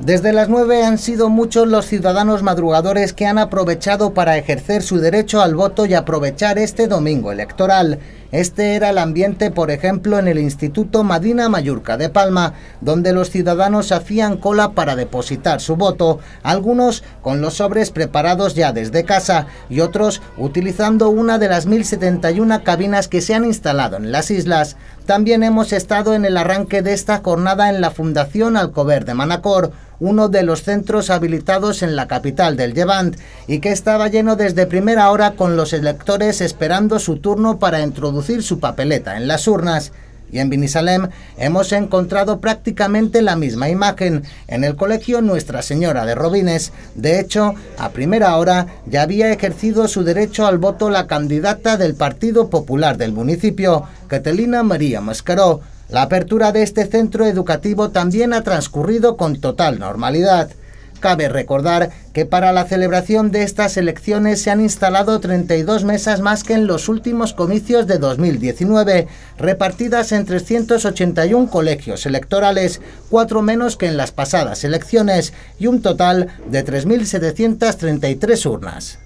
Desde las 9 han sido muchos los ciudadanos madrugadores que han aprovechado para ejercer su derecho al voto y aprovechar este domingo electoral. Este era el ambiente, por ejemplo, en el Instituto Madina Mallorca de Palma, donde los ciudadanos hacían cola para depositar su voto, algunos con los sobres preparados ya desde casa y otros utilizando una de las 1.071 cabinas que se han instalado en las islas. También hemos estado en el arranque de esta jornada en la Fundación Alcover de Manacor, uno de los centros habilitados en la capital del Levant y que estaba lleno desde primera hora con los electores esperando su turno para introducir su papeleta en las urnas y en Binisalem hemos encontrado prácticamente la misma imagen. En el colegio Nuestra Señora de Robines, de hecho, a primera hora ya había ejercido su derecho al voto la candidata del Partido Popular del municipio, Catalina María Mascaró. La apertura de este centro educativo también ha transcurrido con total normalidad. Cabe recordar que para la celebración de estas elecciones se han instalado 32 mesas más que en los últimos comicios de 2019, repartidas en 381 colegios electorales, cuatro menos que en las pasadas elecciones, y un total de 3.733 urnas.